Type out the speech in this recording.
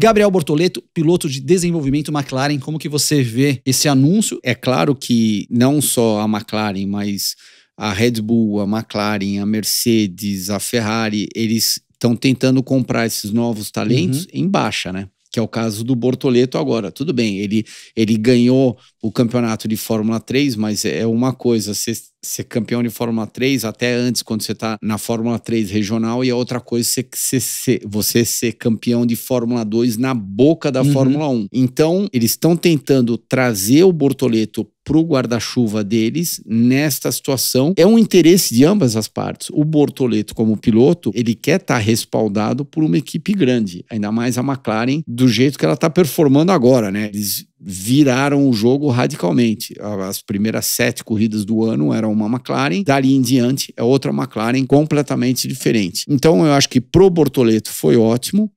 Gabriel Bortoleto, piloto de desenvolvimento McLaren, como que você vê esse anúncio? É claro que não só a McLaren, mas a Red Bull, a McLaren, a Mercedes, a Ferrari, eles estão tentando comprar esses novos talentos uhum. em baixa, né? que é o caso do Bortoleto agora. Tudo bem, ele, ele ganhou o campeonato de Fórmula 3, mas é uma coisa, você ser campeão de Fórmula 3, até antes, quando você está na Fórmula 3 regional, e a outra coisa é você ser, você ser campeão de Fórmula 2 na boca da uhum. Fórmula 1. Então, eles estão tentando trazer o Bortoleto para o guarda-chuva deles nesta situação. É um interesse de ambas as partes. O Bortoleto, como piloto, ele quer estar tá respaldado por uma equipe grande, ainda mais a McLaren, do jeito que ela está performando agora, né? Eles viraram o jogo radicalmente. As primeiras sete corridas do ano eram uma McLaren, dali em diante é outra McLaren completamente diferente. Então eu acho que pro Bortoleto foi ótimo.